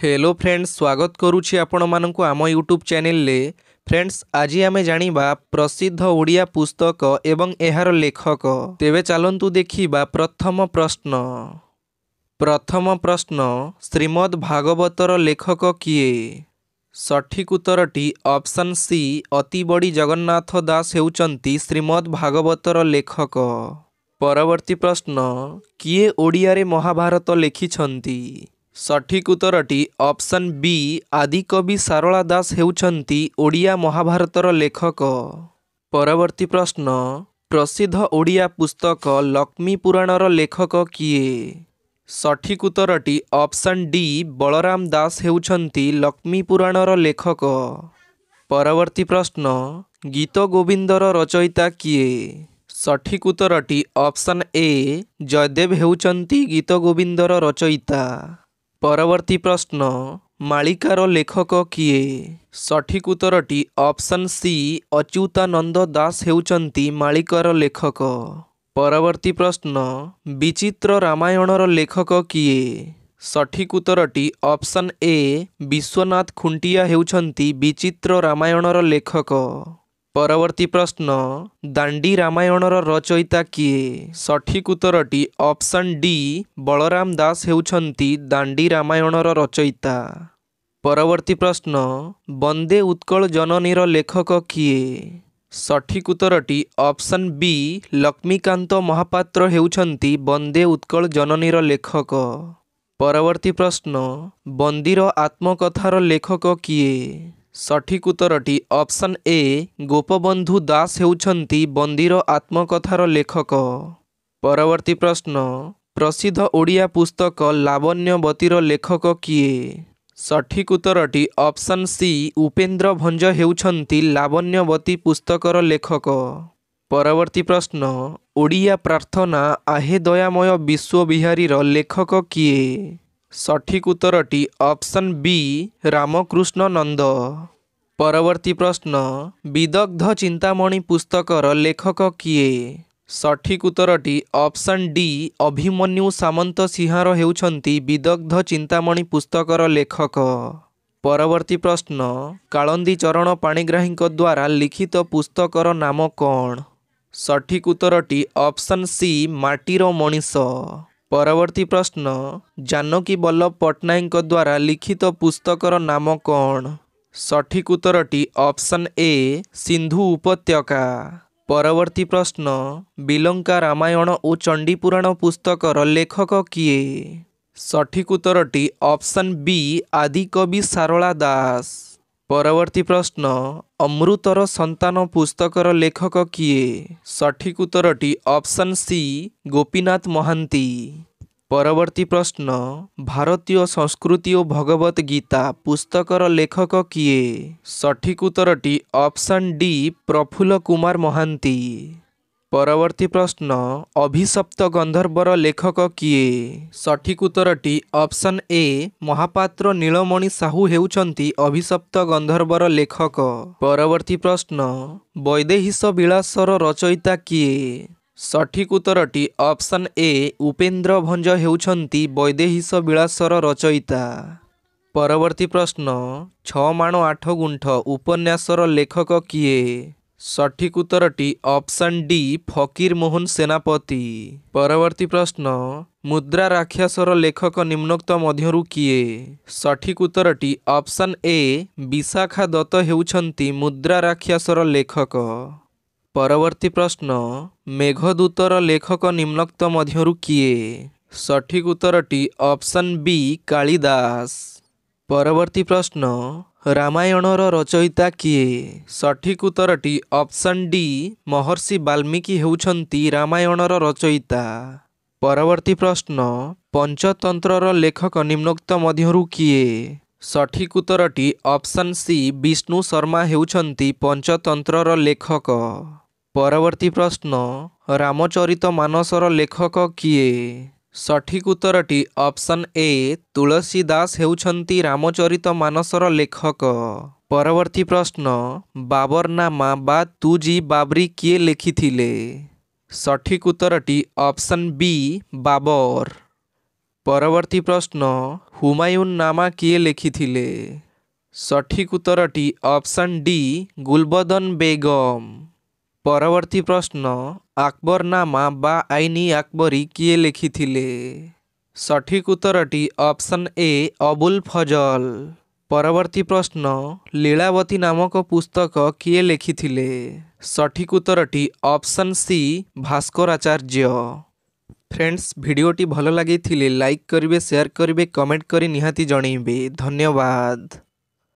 hello friends स्वागत करुच्ची ଆପଣମାନଙ୍କୁ ଆମ ୟୁଟ୍ୟୁବ୍ ଚ୍ୟାନେଲରେ ଫ୍ରେଣ୍ଡସ୍ ଆଜି ଆମେ ଜାଣିବା ପ୍ରସିଦ୍ଧ ଓଡ଼ିଆ ପୁସ୍ତକ ଏବଂ ଏହାର ଲେଖକ ତେବେ ଚାଲନ୍ତୁ ଦେଖିବା ପ୍ରଥମ ପ୍ରଶ୍ନ ପ୍ରଥମ ପ୍ରଶ୍ନ ଶ୍ରୀମଦ୍ ଭାଗବତର ଲେଖକ କିଏ ସଠିକ୍ ଉତ୍ତରଟି ଅପସନ୍ ସି ଅତିବଡ଼ି ଜଗନ୍ନାଥ ଦାସ ହେଉଛନ୍ତି ଶ୍ରୀମଦ୍ ଭାଗବତର ଲେଖକ ପରବର୍ତ୍ତୀ ପ୍ରଶ୍ନ କିଏ ଓଡ଼ିଆରେ ମହାଭାରତ ଲେଖିଛନ୍ତି ସଠିକ ଉତ୍ତରଟି ଅପ୍ସନ୍ ବି ଆଦିକବି ସାରଳା ଦାସ ହେଉଛନ୍ତି ଓଡ଼ିଆ ମହାଭାରତର ଲେଖକ ପରବର୍ତ୍ତୀ ପ୍ରଶ୍ନ ପ୍ରସିଦ୍ଧ ଓଡ଼ିଆ ପୁସ୍ତକ ଲକ୍ଷ୍ମୀ ପୁରାଣର ଲେଖକ କିଏ ସଠିକ ଉତ୍ତରଟି ଅପ୍ସନ୍ ଡି ବଳରାମ ଦାସ ହେଉଛନ୍ତି ଲକ୍ଷ୍ମୀ ପୁରାଣର ଲେଖକ ପରବର୍ତ୍ତୀ ପ୍ରଶ୍ନ ଗୀତ ଗୋବିନ୍ଦର ରଚୟିତା କିଏ ସଠିକ ଉତ୍ତରଟି ଅପ୍ସନ୍ ଏ ଜୟଦେବ ହେଉଛନ୍ତି ଗୀତ ଗୋବିନ୍ଦର ରଚୟିତା वर्ती प्रश्न मालिकार लेखक किए सठिक उत्तरटी अप्सन सी अच्युतानन्द दास हेर्ने मालिकार लेखक परवर्ती प्रश्न विचित्र रमायण र लेखक किए सठिक उत्तरटी अप्सन ए विश्वनाथ खुन्टिया विचित रमायणर लेखक ପରବର୍ତ୍ତୀ ପ୍ରଶ୍ନ ଦାଣ୍ଡି ରାମାୟଣର ରଚୟିତା କିଏ ସଠିକ୍ ଉତ୍ତରଟି ଅପ୍ସନ୍ ଡି ବଳରାମ ଦାସ ହେଉଛନ୍ତି ଦାଣ୍ଡି ରାମାୟଣର ରଚୟିତା ପରବର୍ତ୍ତୀ ପ୍ରଶ୍ନ ବନ୍ଦେ ଉତ୍କଳ ଜନନୀର ଲେଖକ କିଏ ସଠିକ୍ ଉତ୍ତରଟି ଅପ୍ସନ୍ ବି ଲକ୍ଷ୍ମୀକାନ୍ତ ମହାପାତ୍ର ହେଉଛନ୍ତି ବନ୍ଦେ ଉତ୍କଳ ଜନନୀର ଲେଖକ ପରବର୍ତ୍ତୀ ପ୍ରଶ୍ନ ବନ୍ଦୀର ଆତ୍ମକଥାର ଲେଖକ କିଏ सठिक उत्तरटी अप्सन ए गोपबन्धु दास हेर्ने बन्दीर आत्मकथार लेखक परवर्ती प्रश्न प्रसिद्ध ओडिया पुस्तक लावण्यवती र लेखक किए सठिक उत्तरट अप्सन सी उपेन्द्र भंज भञ्ज हेर्वण्यवती पुस्तक र लेखक परवर्ती प्रश्न ओडिया प्रार्थना आहे दयमय विश्वविहारी र लेखक किए ସଠିକ୍ ଉତ୍ତରଟି ଅପ୍ସନ୍ ବି ରାମକୃଷ୍ଣ ନନ୍ଦ ପରବର୍ତ୍ତୀ ପ୍ରଶ୍ନ ବିଦଗ୍ଧ ଚିନ୍ତାମଣି ପୁସ୍ତକର ଲେଖକ କିଏ ସଠିକ୍ ଉତ୍ତରଟି ଅପ୍ସନ୍ ଡି ଅଭିମନ୍ୟୁ ସାମନ୍ତ ସିଂହାର ହେଉଛନ୍ତି ବିଦଗ୍ଧ ଚିନ୍ତାମଣି ପୁସ୍ତକର ଲେଖକ ପରବର୍ତ୍ତୀ ପ୍ରଶ୍ନ କାଳନ୍ଦୀ ଚରଣ ପାଣିଗ୍ରାହୀଙ୍କ ଦ୍ୱାରା ଲିଖିତ ପୁସ୍ତକର ନାମ କ'ଣ ସଠିକ୍ ଉତ୍ତରଟି ଅପ୍ସନ୍ ସି ମାଟିର ମଣିଷ ପରବର୍ତ୍ତୀ ପ୍ରଶ୍ନ ଜାନକୀ ବଲ୍ଲଭ ପଟ୍ଟନାୟକଙ୍କ ଦ୍ୱାରା ଲିଖିତ ପୁସ୍ତକର ନାମ କ'ଣ ସଠିକ୍ ଉତ୍ତରଟି ଅପସନ୍ ଏ ସିନ୍ଧୁ ଉପତ୍ୟକା ପରବର୍ତ୍ତୀ ପ୍ରଶ୍ନ ବିଲଙ୍କା ରାମାୟଣ ଓ ଚଣ୍ଡିପୁରାଣ ପୁସ୍ତକର ଲେଖକ କିଏ ସଠିକ୍ ଉତ୍ତରଟି ଅପସନ୍ ବି ଆଦିକବି ସାରଳା ଦାସ परवर्ती प्रश्न अमृतर सन्तन पुस्तकर लेखक किए सठिक उत्तर टी अप्सन सि गोपीनाथ परवर्ती प्रश्न भारतीय संस्कृति भगवत गीता पुस्तक र लेखक किए सठिक उत्तर अप्सन डी प्रफुल्ल कुमार महान्त परवर्ती प्रश्न अभिसप्त गंधर्वर लेखक किए सठिक उत्तर टी ऑप्शन ए महापात्र नीलमणि साहू साहुन् अभिसप्त गंधर्वर लेखक परवर्ती प्रश्न वैदेशीस विलासर रचयिता किए सठिक उत्तर टी ऑप्शन ए उपेन्द्र भञ्ज हेर्व विलासर रचयिता परवर्ती प्रश्न छण आठ गुण्ठ उपन्यास र लेखक कि सठिक उत्तर ट अप्सन ड ड फकिर ममोहन सेनापतिवर्ती प्रश्नद्राक्षस र लेखक निम्नोक्त मध्य सठिक उत्तर टी अप्सन ए विशाखा दत्त हुन्छ मुद्रा राक्षसर लेखक परवर्ती प्रश्न मेघदूत लेखक निम्नोक्त मध्य सठिक उत्तर टी अप्सन कालिदास परवर्ती प्रश्न रमायण रचयिता किए सठिक उत्तर टी ऑप्शन डी महर्षि वाल्मीकि वाल्मिकी हुन्छ रचयिता परवर्ती प्रश्न पंचतंत्र र लेखक निम्नोक्त मध्य सठिक उत्तर टी ऑप्शन सी विष्णु शर्मा हेर्ने पंचतंत्र र लेखक परवर्ती प्रश्न रानस र लेखक किए सठिक उत्तर टी अप्सन ए तुलसी दास हेर्ने रचरित मानस र लेखक परवर्ती प्रश्न बाबर नामा बा तुजी बाब्री किए लेखिले सठिक उत्तर टी अप्सन बी बाबर परवर्ती प्रश्न हुमायुन नामा किए लेखिले सठिक उत्तर अप्सन डी गुलबदन बेगम परवर्ती प्रश्न आकबर नाम बा आइनी आकबरी किए लेखिले सठिक उत्तर ऑप्शन ए अबुल फजल परवर्ती प्रश्न लीलावती नामक पुस्तक किए लेखिए सठिक उत्तर option C Bhaskar Acharya friends friends भिडिटी लाइक लाग शेयर सेयर कमेन्ट कि निहाति जनैबे धन्यवाद